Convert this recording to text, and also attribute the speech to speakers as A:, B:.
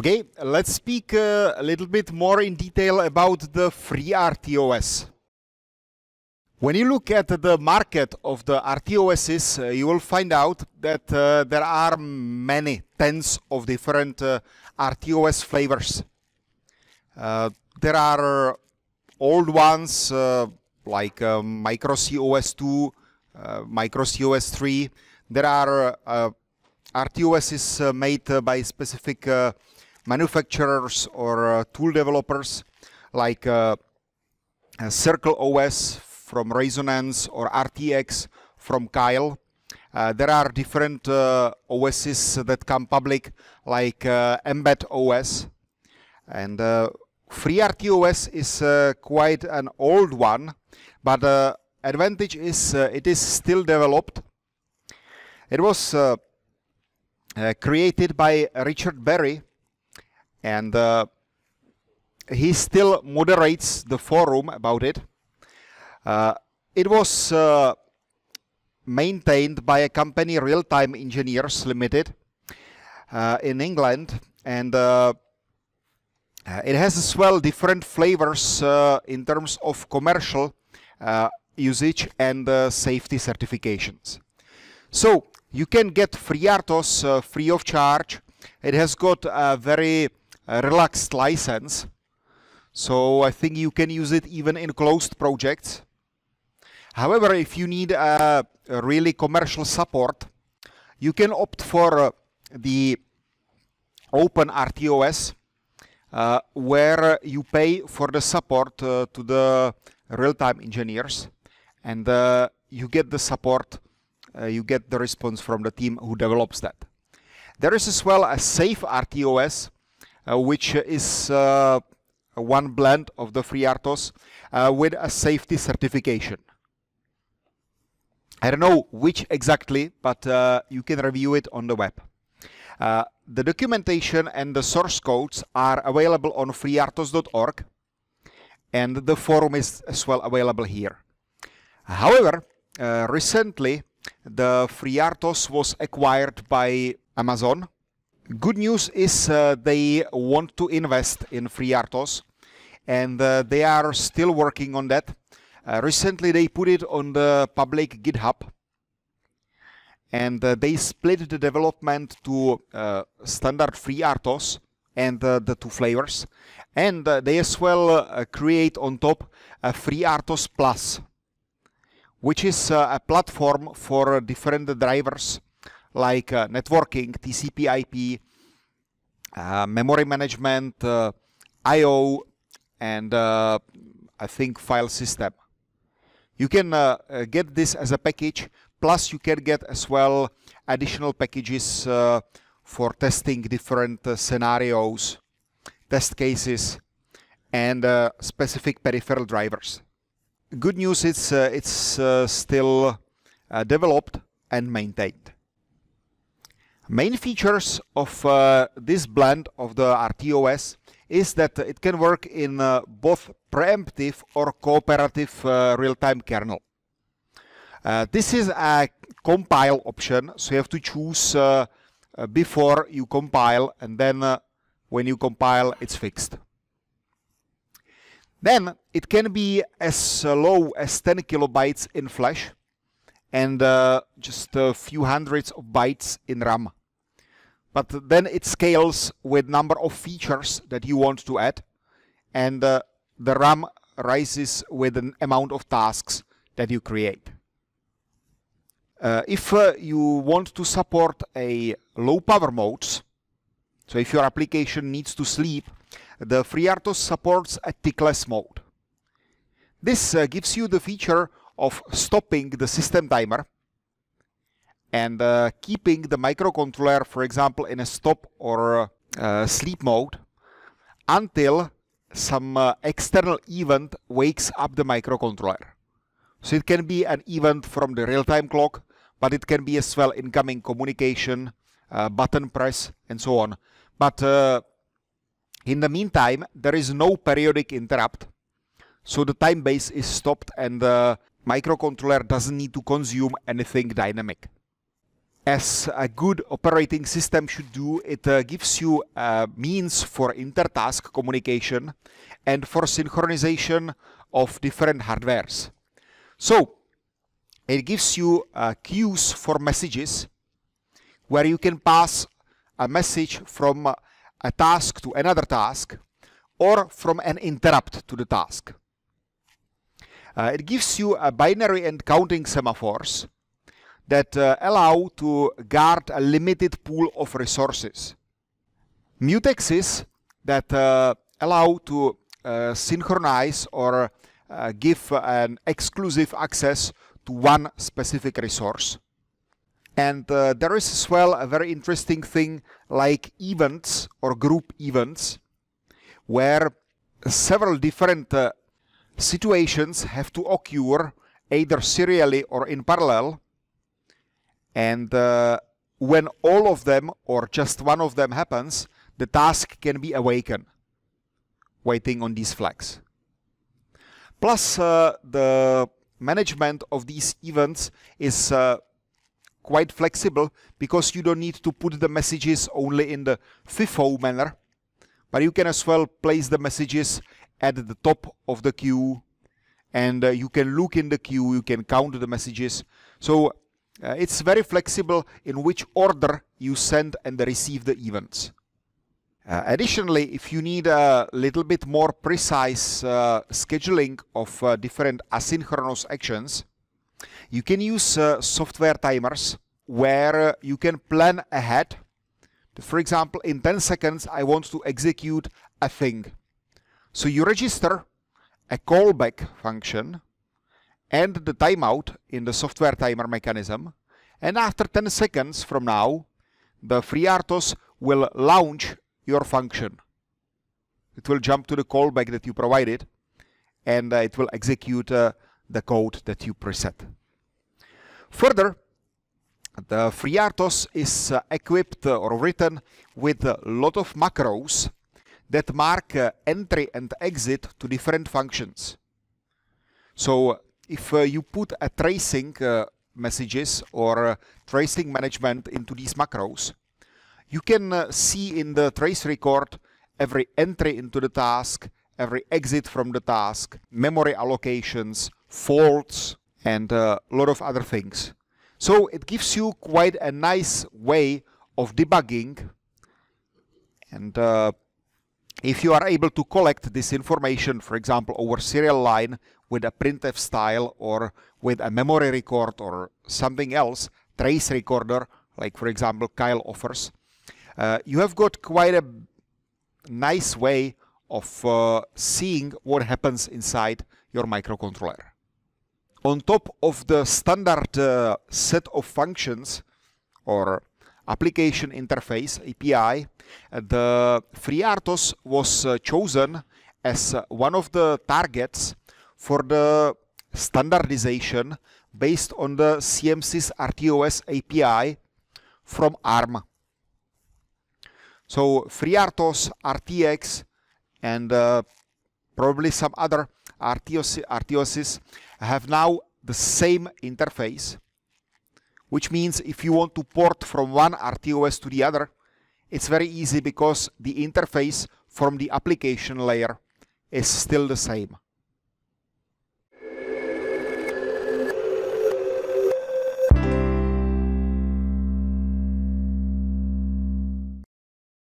A: Okay, let's speak uh, a little bit more in detail about the FreeRTOS. When you look at the market of the RTOSs, uh, you will find out that uh, there are many tens of different uh, RTOS flavors. Uh, there are old ones uh, like uh, MicroCOS2, MicroCOS3. There are RTOSs uh, made uh, by specific uh, manufacturers or uh, tool developers like uh, uh, Circle OS from Resonance or RTX from Kyle. Uh, there are different uh, OSs that come public, like uh, Embed OS. And uh, FreeRTOS is quite an old one, but the advantage is it is still developed. It was created by Richard Berry, and uh, he still moderates the forum about it. Uh, it was uh, maintained by a company, Real Time Engineers Limited, uh, in England, and uh, it has as well different flavors uh, in terms of commercial usage and safety certifications. So you can get FreeRTOS free of charge. It has got a very relaxed license. So I think you can use it even in closed projects. However, if you need a really commercial support, you can opt for uh, the open RTOS uh, where you pay for the support uh, to the real-time engineers and uh, you get the support, uh, you get the response from the team who develops that. There is as well a safe RTOS uh, which is uh, one blend of the FreeRTOS uh, with a safety certification. I don't know which exactly, but uh, you can review it on the web. Uh, the documentation and the source codes are available on freeartos.org and the forum is as well available here. However, uh, recently the FreeRTOS was acquired by Amazon Good news is uh, they want to invest in FreeRTOS and uh, they are still working on that. Uh, recently they put it on the public GitHub and uh, they split the development to uh, standard FreeRTOS and uh, the two flavors and they as well create on top a FreeRTOS Plus which is a platform for different drivers like uh, networking, TCP/IP, uh, memory management, uh, I/O, and uh, I think file system. You can uh, get this as a package. Plus, you can get as well additional packages for testing different scenarios, test cases, and specific peripheral drivers good news is uh, it's uh, still uh, developed and maintained. Main features of uh, this blend of the RTOS is that it can work in uh, both preemptive or cooperative uh, real-time kernel. Uh, this is a compile option, so you have to choose uh, uh, before you compile and then when you compile it's fixed. Then it can be as low as 10 kilobytes in flash and just a few hundreds of bytes in RAM but then it scales with number of features that you want to add and uh, the RAM rises with an amount of tasks that you create. Uh, if uh, you want to support a low power modes, so if your application needs to sleep, the FreeRTOS supports a tickless mode. This uh, gives you the feature of stopping the system timer and uh, keeping the microcontroller, for example, in a stop or uh, sleep mode until some uh, external event wakes up the microcontroller. So it can be an event from the real-time clock, but it can be as well incoming communication, uh, button press, and so on. But uh, in the meantime, there is no periodic interrupt. So the time base is stopped and the uh, microcontroller doesn't need to consume anything dynamic as a good operating system should do, it uh, gives you uh, means for intertask communication and for synchronization of different hardwares. So it gives you uh, queues for messages where you can pass a message from a task to another task or from an interrupt to the task. Uh, it gives you a binary and counting semaphores that uh, allow to guard a limited pool of resources. Mutexes that uh, allow to uh, synchronize or uh, give an exclusive access to one specific resource. And uh, there is as well a very interesting thing like events or group events where several different uh, situations have to occur either serially or in parallel and uh, when all of them or just one of them happens, the task can be awakened, waiting on these flags. Plus, uh, the management of these events is uh, quite flexible because you don't need to put the messages only in the FIFO manner, but you can as well place the messages at the top of the queue and uh, you can look in the queue, you can count the messages. So uh, it's very flexible in which order you send and receive the events. Uh, additionally, if you need a little bit more precise uh, scheduling of uh, different asynchronous actions, you can use uh, software timers where uh, you can plan ahead. For example, in 10 seconds, I want to execute a thing. So you register a callback function and the timeout in the software timer mechanism. And after 10 seconds from now, the FreeRTOS will launch your function. It will jump to the callback that you provided and uh, it will execute uh, the code that you preset. Further, the FreeRTOS is uh, equipped or written with a lot of macros that mark uh, entry and exit to different functions. So if uh, you put a tracing uh, messages or uh, tracing management into these macros, you can see in the trace record every entry into the task, every exit from the task, memory allocations, faults, and a lot of other things. So it gives you quite a nice way of debugging. And uh, if you are able to collect this information, for example, over serial line with a printf style or with a memory record or something else, trace recorder, like for example Kyle offers, uh, you have got quite a nice way of uh, seeing what happens inside your microcontroller. On top of the standard uh, set of functions or application interface API, uh, the FreeRTOS was uh, chosen as uh, one of the targets for the standardization based on the CMC's RTOS API from ARM. So FreeRTOS, RTX, and uh, probably some other RTOS, RTOSs have now the same interface, which means if you want to port from one RTOS to the other, it's very easy because the interface from the application layer is still the same.